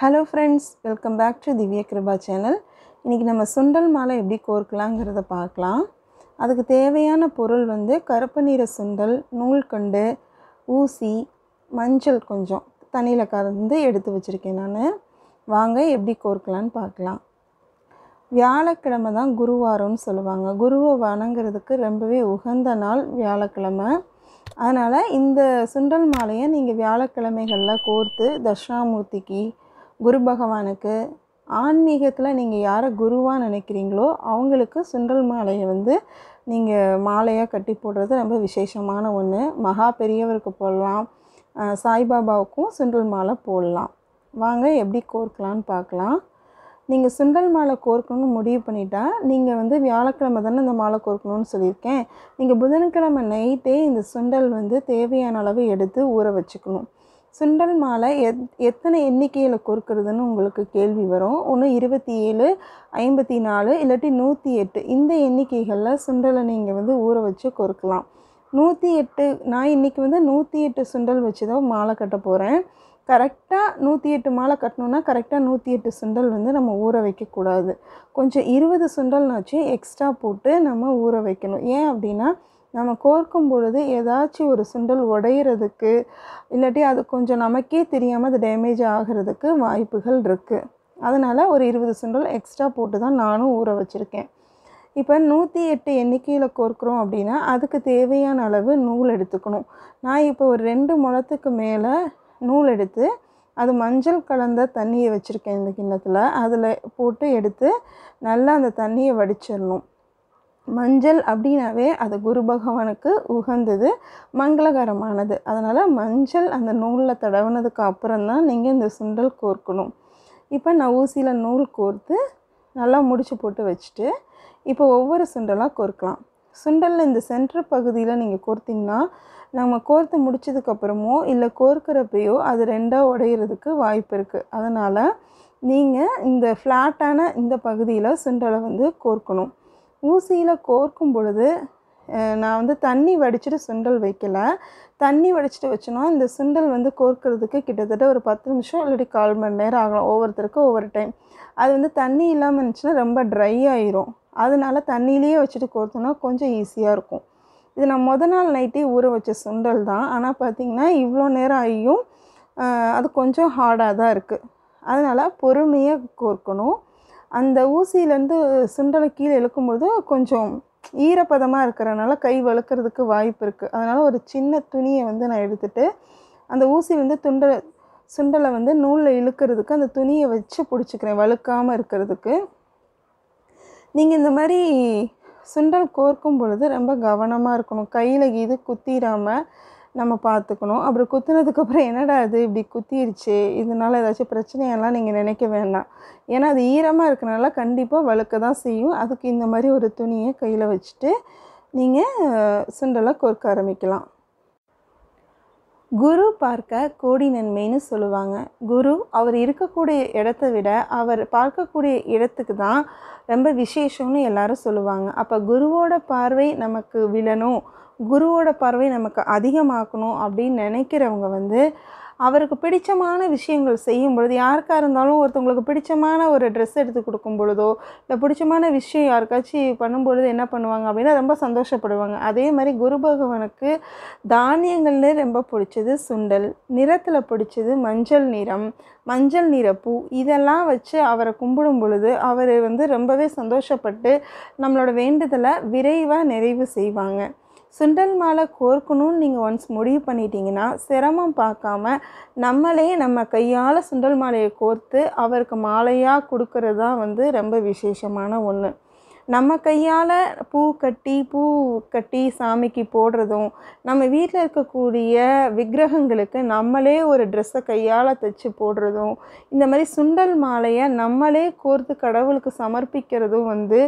hello friends welcome back to Divya Kirupa channel இன்றைக்கி நம்ம சுண்டல் மாலை எப்படி கோர்க்கலாங்கிறத பார்க்கலாம் அதுக்கு தேவையான பொருள் வந்து கருப்பு நிற சுண்டல் நூல்கண்டு ஊசி மஞ்சள் கொஞ்சம் தண்ணியில் கலந்து எடுத்து வச்சுருக்கேன் நான் வாங்க எப்படி கோர்க்கலான்னு பார்க்கலாம் வியாழக்கிழமை தான் குருவாரம்னு சொல்லுவாங்க குருவை வணங்குறதுக்கு ரொம்பவே உகந்த நாள் வியாழக்கிழமை அதனால் இந்த சுண்டல் மாலையை நீங்கள் வியாழக்கிழமைகளில் கோர்த்து தட்சிணாமூர்த்திக்கு குரு பகவானுக்கு ஆன்மீகத்தில் நீங்கள் யாரை குருவாக நினைக்கிறீங்களோ அவங்களுக்கு சுண்டல் மாலையை வந்து நீங்கள் மாலையாக கட்டி போடுறது ரொம்ப விசேஷமான ஒன்று மகா பெரியவருக்கு போடலாம் சாய்பாபாவுக்கும் சுண்டல் மாலை போடலாம் வாங்க எப்படி கோர்க்கலான்னு பார்க்கலாம் நீங்கள் சுண்டல் மாலை கோர்க்கணும்னு முடிவு பண்ணிட்டா நீங்கள் வந்து வியாழக்கிழமை தானே இந்த மாலை கோர்க்கணும்னு சொல்லியிருக்கேன் நீங்கள் புதன்கிழமை நைட்டே இந்த சுண்டல் வந்து தேவையான அளவு எடுத்து ஊற வச்சுக்கணும் சுண்டல் மாலை எத் எத்தனை எண்ணிக்கையில் கொடுக்கறதுன்னு உங்களுக்கு கேள்வி வரும் ஒன்று இருபத்தி ஏழு ஐம்பத்தி நாலு இல்லாட்டி நூற்றி எட்டு இந்த எண்ணிக்கைகளில் சுண்டலை நீங்கள் வந்து ஊற வச்சு கொறுக்கலாம் நூற்றி எட்டு நான் இன்றைக்கி வந்து நூற்றி எட்டு சுண்டல் வச்சு தான் மாலை கட்ட போகிறேன் கரெக்டாக நூற்றி எட்டு மாலை கட்டணுன்னா கரெக்டாக நூற்றி எட்டு சுண்டல் வந்து நம்ம ஊற வைக்கக்கூடாது கொஞ்சம் இருபது சுண்டல்னாச்சும் எக்ஸ்ட்ரா போட்டு நம்ம ஊற வைக்கணும் ஏன் அப்படின்னா நம்ம கோர்க்கும் பொழுது ஏதாச்சும் ஒரு சுண்டல் உடையிறதுக்கு இல்லாட்டி அது கொஞ்சம் நமக்கே தெரியாமல் அது டேமேஜ் ஆகிறதுக்கு வாய்ப்புகள் இருக்குது அதனால் ஒரு இருபது சுண்டல் எக்ஸ்ட்ரா போட்டு தான் நானும் ஊற வச்சுருக்கேன் இப்போ நூற்றி எட்டு எண்ணிக்கையில் கோர்க்குறோம் அப்படின்னா அதுக்கு தேவையான அளவு நூல் எடுத்துக்கணும் நான் இப்போ ஒரு ரெண்டு முளத்துக்கு மேலே நூல் எடுத்து அது மஞ்சள் கலந்த தண்ணியை வச்சுருக்கேன் இந்த கிண்ணத்தில் அதில் போட்டு எடுத்து நல்லா அந்த தண்ணியை வடிச்சிடணும் மஞ்சள் அப்படின்னாவே அது குரு பகவானுக்கு உகந்தது மங்களகரமானது அதனால் மஞ்சள் அந்த நூலில் தடவுனதுக்கு அப்புறம்தான் நீங்கள் இந்த சுண்டல் கோர்க்கணும் இப்போ நான் ஊசியில் நூல் கோர்த்து நல்லா முடிச்சு போட்டு வச்சுட்டு இப்போ ஒவ்வொரு சுண்டலாக கோர்க்கலாம் சுண்டலில் இந்த சென்டர் பகுதியில் நீங்கள் கோர்த்திங்கன்னா நம்ம கோர்த்து முடிச்சதுக்கப்புறமோ இல்லை கோர்க்குறப்பையோ அது ரெண்டாக உடையிறதுக்கு வாய்ப்பு இருக்குது அதனால் நீங்கள் இந்த ஃப்ளாட்டான இந்த பகுதியில் சுண்டலை வந்து கோர்க்கணும் ஊசியில் கோர்க்கும் பொழுது நான் வந்து தண்ணி வடிச்சிட்டு சுண்டல் வைக்கலை தண்ணி வடிச்சிட்டு வச்சோன்னா இந்த சுண்டல் வந்து கோர்க்கிறதுக்கு கிட்டத்தட்ட ஒரு பத்து நிமிஷம் இல்லாட்டி கால் மணி நேரம் ஆகலாம் ஒவ்வொருத்தருக்கும் ஒவ்வொரு டைம் அது வந்து தண்ணி இல்லாமல் இருந்துச்சுன்னா ரொம்ப ட்ரை ஆயிரும் அதனால தண்ணியிலேயே வச்சுட்டு கோர்த்தோன்னா கொஞ்சம் ஈஸியாக இருக்கும் இது நான் முத நாள் நைட்டே ஊற வச்ச சுண்டல் தான் ஆனால் பார்த்திங்கன்னா இவ்வளோ நேரம் ஆகியும் அது கொஞ்சம் ஹார்டாக தான் இருக்குது அதனால் பொறுமையாக கோர்க்கணும் அந்த ஊசியிலேருந்து சுண்டலை கீழே இழுக்கும்போது கொஞ்சம் ஈரப்பதமாக இருக்கிறனால கை வழுக்கிறதுக்கு வாய்ப்பு இருக்குது அதனால் ஒரு சின்ன துணியை வந்து நான் எடுத்துகிட்டு அந்த ஊசி வந்து துண்டலை சுண்டலை வந்து நூலில் இழுக்கிறதுக்கு அந்த துணியை வச்சு பிடிச்சிக்கிறேன் வழுக்காமல் இருக்கிறதுக்கு நீங்கள் இந்த மாதிரி சுண்டல் கோர்க்கும் பொழுது ரொம்ப கவனமாக இருக்கணும் கையில் இது குத்திடாமல் நம்ம பார்த்துக்கணும் அப்புறம் குத்துனதுக்கப்புறம் என்னடா அது இப்படி குத்திடுச்சு இதனால் ஏதாச்சும் பிரச்சனையெல்லாம் நீங்கள் நினைக்க வேண்டாம் ஏன்னா அது ஈரமாக இருக்கிறனால கண்டிப்பாக வழுக்க தான் செய்யும் அதுக்கு இந்த மாதிரி ஒரு துணியை கையில் வச்சுட்டு நீங்கள் சுண்டலை கொறுக்க ஆரம்பிக்கலாம் குரு பார்க்க கோடி நன்மைன்னு சொல்லுவாங்க குரு அவர் இருக்கக்கூடிய இடத்த விட அவர் பார்க்கக்கூடிய இடத்துக்கு தான் ரொம்ப விசேஷம்னு எல்லாரும் சொல்லுவாங்க அப்போ குருவோட பார்வை நமக்கு விழணும் குருவோட பார்வை நமக்கு அதிகமாக்கணும் அப்படின்னு நினைக்கிறவங்க வந்து அவருக்கு பிடிச்சமான விஷயங்கள் செய்யும் பொழுது யாருக்காக இருந்தாலும் ஒருத்தவங்களுக்கு பிடிச்சமான ஒரு ட்ரெஸ் எடுத்து கொடுக்கும் பொழுதோ இல்லை பிடிச்சமான விஷயம் யாருக்காச்சும் பண்ணும்பொழுது என்ன பண்ணுவாங்க அப்படின்னா ரொம்ப சந்தோஷப்படுவாங்க அதே மாதிரி குரு பகவானுக்கு தானியங்கள்லே ரொம்ப பிடிச்சது சுண்டல் நிறத்தில் பிடிச்சது மஞ்சள் நிறம் மஞ்சள் நிறப்பூ இதெல்லாம் வச்சு அவரை கும்பிடும் பொழுது அவர் வந்து ரொம்பவே சந்தோஷப்பட்டு நம்மளோட வேண்டுதலை விரைவாக நிறைவு செய்வாங்க சுண்டல் மாலை கோர்க்கணும்னு நீங்கள் ஒன்ஸ் முடிவு பண்ணிட்டீங்கன்னா சிரமம் பார்க்காம நம்மளே நம்ம கையால் சுண்டல் மாலையை கோர்த்து அவருக்கு மாலையாக கொடுக்கறது தான் வந்து ரொம்ப விசேஷமான ஒன்று நம்ம கையால் பூ கட்டி பூ கட்டி சாமிக்கு போடுறதும் நம்ம வீட்டில் இருக்கக்கூடிய விக்கிரகங்களுக்கு நம்மளே ஒரு ட்ரெஸ்ஸை கையால் தைச்சி போடுறதும் இந்த மாதிரி சுண்டல் மாலையை நம்மளே கோர்த்து கடவுளுக்கு சமர்ப்பிக்கிறதும் வந்து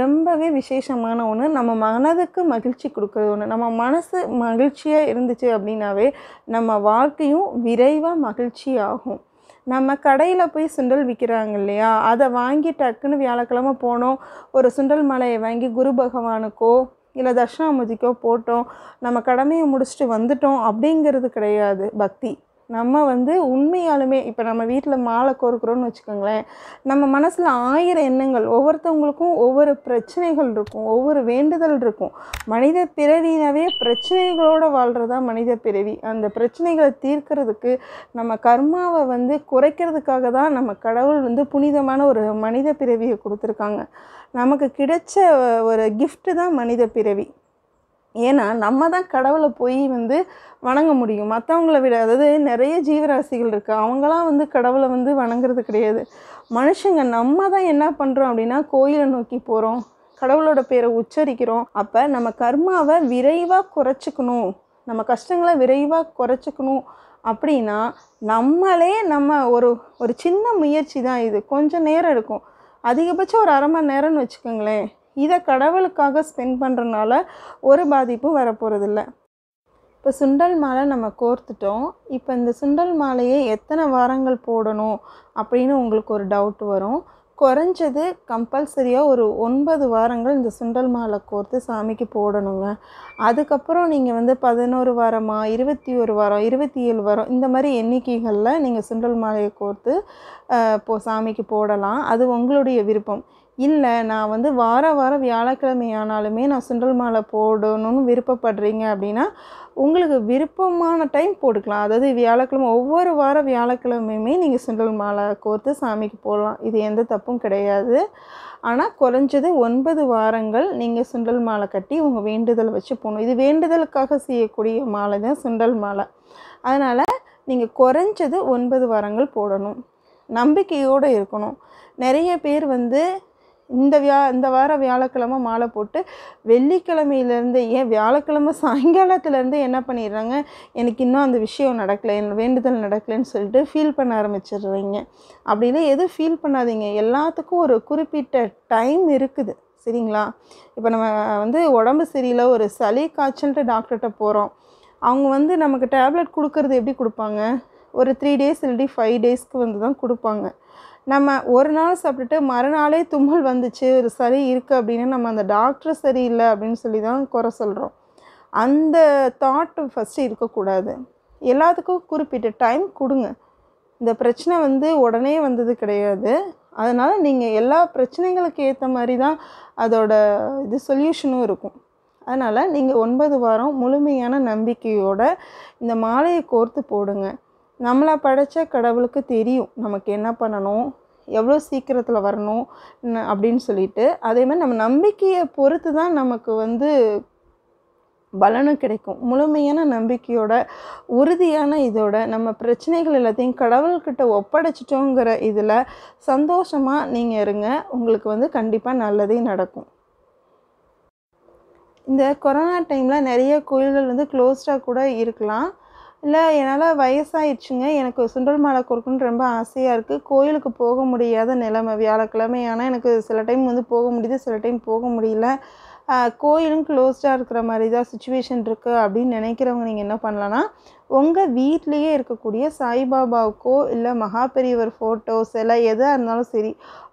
ரொம்பவே விசேஷமான ஒன்று நம்ம மனதுக்கு மகிழ்ச்சி கொடுக்குறது ஒன்று நம்ம மனசு மகிழ்ச்சியாக இருந்துச்சு அப்படின்னாவே நம்ம வாழ்க்கையும் விரைவாக மகிழ்ச்சி ஆகும் நம்ம கடையில் போய் சுண்டல் விற்கிறாங்க இல்லையா அதை வாங்கி டக்குன்னு வியாழக்கிழமை போனோம் ஒரு சுண்டல் மலையை வாங்கி குரு பகவானுக்கோ இல்லை தர்ஷனாமுதிக்கோ போட்டோம் நம்ம கடமையை முடிச்சுட்டு வந்துட்டோம் அப்படிங்கிறது கிடையாது பக்தி நம்ம வந்து உண்மையாலுமே இப்போ நம்ம வீட்டில் மாலை கோர்க்குறோன்னு வச்சுக்கோங்களேன் நம்ம மனசில் ஆயிரம் எண்ணங்கள் ஒவ்வொருத்தவங்களுக்கும் ஒவ்வொரு பிரச்சனைகள் இருக்கும் ஒவ்வொரு வேண்டுதல் இருக்கும் மனித பிறவினாவே பிரச்சனைகளோடு வாழ்கிறதா மனித பிறவி அந்த பிரச்சனைகளை தீர்க்கிறதுக்கு நம்ம கர்மாவை வந்து குறைக்கிறதுக்காக தான் நம்ம கடவுள் வந்து புனிதமான ஒரு மனித பிறவியை கொடுத்துருக்காங்க நமக்கு கிடைச்ச ஒரு கிஃப்ட்டு தான் மனித பிறவி ஏன்னா நம்ம தான் கடவுளை போய் வந்து வணங்க முடியும் மற்றவங்கள விட அதாவது நிறைய ஜீவராசிகள் இருக்குது அவங்களாம் வந்து கடவுளை வந்து வணங்குறது கிடையாது மனுஷங்க நம்ம தான் என்ன பண்ணுறோம் அப்படின்னா கோயிலை நோக்கி போகிறோம் கடவுளோட பேரை உச்சரிக்கிறோம் அப்போ நம்ம கர்மாவை விரைவாக குறைச்சிக்கணும் நம்ம கஷ்டங்களை விரைவாக குறைச்சிக்கணும் அப்படின்னா நம்மளே நம்ம ஒரு ஒரு சின்ன முயற்சி தான் இது கொஞ்சம் நேரம் இருக்கும் அதிகபட்சம் ஒரு அரை மணி நேரம்னு வச்சுக்கோங்களேன் இதை கடவுளுக்காக ஸ்பெண்ட் பண்ணுறனால ஒரு பாதிப்பும் வரப்போகிறதில்ல இப்போ சுண்டல் மாலை நம்ம கோர்த்துட்டோம் இப்போ இந்த சுண்டல் மாலையை எத்தனை வாரங்கள் போடணும் அப்படின்னு உங்களுக்கு ஒரு டவுட் வரும் குறைஞ்சது கம்பல்சரியாக ஒரு ஒன்பது வாரங்கள் இந்த சுண்டல் மாலை கோர்த்து சாமிக்கு போடணுங்க அதுக்கப்புறம் நீங்கள் வந்து பதினோரு வாரமாக இருபத்தி ஒரு வாரம் இருபத்தி ஏழு வாரம் இந்த மாதிரி எண்ணிக்கைகளில் நீங்கள் சுண்டல் மாலையை கோர்த்து போ சாமிக்கு போடலாம் அது உங்களுடைய விருப்பம் இல்லை நான் வந்து வார வாரம் வியாழக்கிழமை ஆனாலுமே நான் சுண்டல் மாலை போடணும்னு விருப்பப்படுறீங்க அப்படின்னா உங்களுக்கு விருப்பமான டைம் போட்டுக்கலாம் அதாவது வியாழக்கிழமை ஒவ்வொரு வாரம் வியாழக்கிழமையுமே நீங்கள் சுண்டல் மாலை கோர்த்து சாமிக்கு போடலாம் இது எந்த தப்பும் கிடையாது ஆனால் குறைஞ்சது ஒன்பது வாரங்கள் நீங்கள் சுண்டல் மாலை கட்டி உங்கள் வேண்டுதல் வச்சு போகணும் இது வேண்டுதலுக்காக செய்யக்கூடிய மாலை தான் சுண்டல் மாலை அதனால் நீங்கள் குறைஞ்சது ஒன்பது வாரங்கள் போடணும் நம்பிக்கையோடு இருக்கணும் நிறைய பேர் வந்து இந்த வியா இந்த வாரம் வியாழக்கிழமை மாலை போட்டு வெள்ளிக்கிழமையிலேருந்து ஏன் வியாழக்கிழமை சாயங்காலத்துலேருந்து என்ன பண்ணிடுறாங்க எனக்கு இன்னும் அந்த விஷயம் நடக்கலை என் வேண்டுதல் நடக்கலைன்னு சொல்லிட்டு ஃபீல் பண்ண ஆரம்பிச்சிடுறீங்க அப்படின்னு எதுவும் ஃபீல் பண்ணாதீங்க எல்லாத்துக்கும் ஒரு குறிப்பிட்ட டைம் இருக்குது சரிங்களா இப்போ நம்ம வந்து உடம்பு சரியில்லை ஒரு சளி காய்ச்சல்ட்டு டாக்டர்கிட்ட போகிறோம் அவங்க வந்து நமக்கு டேப்லெட் கொடுக்கறது எப்படி கொடுப்பாங்க ஒரு த்ரீ டேஸ் இல்லாட்டி ஃபைவ் டேஸ்க்கு வந்து தான் கொடுப்பாங்க நம்ம ஒரு நாள் சாப்பிட்டுட்டு மறுநாளே தும்மல் வந்துச்சு ஒரு சரி இருக்குது அப்படின்னு நம்ம அந்த டாக்டர் சரியில்லை அப்படின்னு சொல்லி தான் குறை சொல்கிறோம் அந்த தாட் ஃபஸ்ட்டு இருக்கக்கூடாது எல்லாத்துக்கும் குறிப்பிட்ட டைம் கொடுங்க இந்த பிரச்சனை வந்து உடனே வந்தது கிடையாது அதனால் நீங்கள் எல்லா பிரச்சனைகளுக்கு ஏற்ற மாதிரி தான் அதோட இது சொல்யூஷனும் இருக்கும் அதனால் நீங்கள் ஒன்பது வாரம் முழுமையான நம்பிக்கையோடு இந்த மாலையை கோர்த்து போடுங்க நம்மளை படைத்த கடவுளுக்கு தெரியும் நமக்கு என்ன பண்ணணும் எவ்வளோ சீக்கிரத்தில் வரணும் அப்படின்னு சொல்லிட்டு அதேமாதிரி நம்ம நம்பிக்கையை பொறுத்து தான் நமக்கு வந்து பலனும் கிடைக்கும் முழுமையான நம்பிக்கையோட உறுதியான இதோட நம்ம பிரச்சனைகள் எல்லாத்தையும் கடவுள்கிட்ட ஒப்படைச்சிட்டோங்கிற இதில் சந்தோஷமாக நீங்கள் இருங்க உங்களுக்கு வந்து கண்டிப்பாக நல்லதே நடக்கும் இந்த கொரோனா டைமில் நிறைய கோயில்கள் வந்து க்ளோஸ்டாக கூட இருக்கலாம் இல்லை என்னால் வயசாயிடுச்சுங்க எனக்கு சுண்டல் மாலை கொடுக்குன்னு ரொம்ப ஆசையாக இருக்குது கோயிலுக்கு போக முடியாத நிலமை வியாழக்கிழமை ஆனால் எனக்கு சில டைம் வந்து போக முடியுது சில டைம் போக முடியல கோயிலும் க்ளோஸ்டாக இருக்கிற மாதிரி தான் சுச்சுவேஷன் இருக்குது அப்படின்னு நினைக்கிறவங்க நீங்கள் என்ன பண்ணலான்னா உங்கள் வீட்லேயே இருக்கக்கூடிய சாய்பாபாவுக்கோ இல்லை மகா பெரியவர் ஃபோட்டோ சிலை எதாக இருந்தாலும் சரி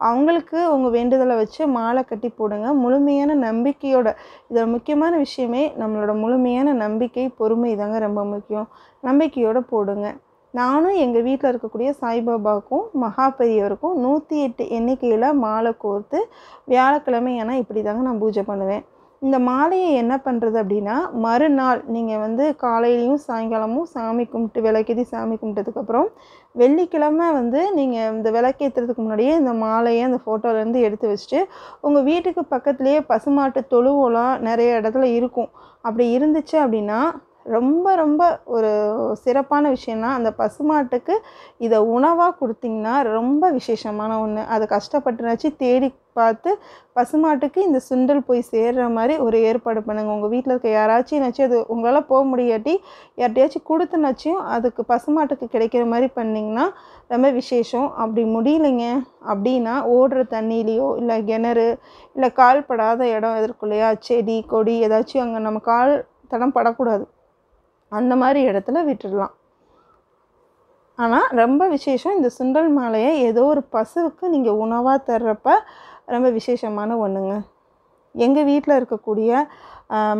அவங்களுக்கு உங்கள் வேண்டுதலை வச்சு மாலை கட்டி போடுங்க முழுமையான நம்பிக்கையோட இதில் முக்கியமான விஷயமே நம்மளோட முழுமையான நம்பிக்கை பொறுமை தாங்க ரொம்ப முக்கியம் நம்பிக்கையோடு போடுங்க நானும் எங்கள் வீட்டில் இருக்கக்கூடிய சாய்பாபாவுக்கும் பெரியவருக்கும் நூற்றி எட்டு எண்ணிக்கையில் மாலை கோர்த்து வியாழக்கிழமை ஆனால் இப்படி தாங்க நான் பூஜை பண்ணுவேன் இந்த மாலையை என்ன பண்ணுறது அப்படின்னா மறுநாள் நீங்கள் வந்து காலையிலையும் சாயங்காலமும் சாமி கும்பிட்டு விளக்கேத்தி சாமி கும்பிட்டதுக்கப்புறம் வெள்ளிக்கிழமை வந்து நீங்கள் இந்த விளக்கேற்றுறதுக்கு முன்னாடியே இந்த மாலையை அந்த ஃபோட்டோலேருந்து எடுத்து வச்சுட்டு உங்கள் வீட்டுக்கு பக்கத்துலேயே பசுமாட்டு தொழுவோலாம் நிறைய இடத்துல இருக்கும் அப்படி இருந்துச்சு அப்படின்னா ரொம்ப ரொம்ப ஒரு சிறப்பான விஷயம்னா அந்த பசுமாட்டுக்கு இதை உணவாக கொடுத்திங்கன்னா ரொம்ப விசேஷமான ஒன்று அதை கஷ்டப்பட்டுனாச்சு தேடி பார்த்து பசுமாட்டுக்கு இந்த சுண்டல் போய் சேர்கிற மாதிரி ஒரு ஏற்பாடு பண்ணுங்கள் உங்கள் வீட்டில் இருக்க யாராச்சும் நச்சும் அது உங்களால் போக முடியாட்டி யார்ட்டையாச்சும் கொடுத்துனாச்சும் அதுக்கு பசுமாட்டுக்கு கிடைக்கிற மாதிரி பண்ணிங்கன்னா ரொம்ப விசேஷம் அப்படி முடியலைங்க அப்படின்னா ஓடுற தண்ணியிலையோ இல்லை கிணறு இல்லை கால் படாத இடம் எதற்குள்ளையா செடி கொடி ஏதாச்சும் அங்கே நம்ம கால் தடம் படக்கூடாது அந்த மாதிரி இடத்துல விட்டுடலாம் ஆனால் ரொம்ப விசேஷம் இந்த சுண்டல் மாலையை ஏதோ ஒரு பசுவுக்கு நீங்கள் உணவாக தர்றப்ப ரொம்ப விசேஷமான ஒன்றுங்க எங்கள் வீட்டில் இருக்கக்கூடிய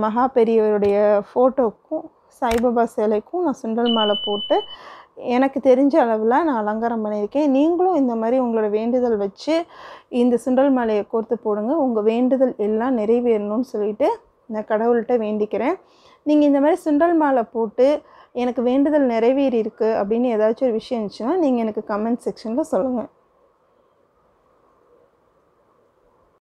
மகா பெரியவருடைய ஃபோட்டோக்கும் சாய்பாபா சிலைக்கும் நான் சுண்டல் மாலை போட்டு எனக்கு தெரிஞ்ச அளவில் நான் அலங்காரம் பண்ணியிருக்கேன் நீங்களும் இந்த மாதிரி உங்களோட வேண்டுதல் வச்சு இந்த சுண்டல் மாலையை கோர்த்து போடுங்க உங்கள் வேண்டுதல் எல்லாம் நிறைவேறணும்னு சொல்லிட்டு நான் கடவுள்கிட்ட வேண்டிக்கிறேன் நீங்கள் இந்த மாதிரி சுண்டல் மாலை போட்டு எனக்கு வேண்டுதல் நிறைவேறி இருக்குது அப்படின்னு ஏதாச்சும் ஒரு விஷயம் இருந்துச்சுன்னா நீங்கள் எனக்கு கமெண்ட் செக்ஷனில் சொல்லுங்கள்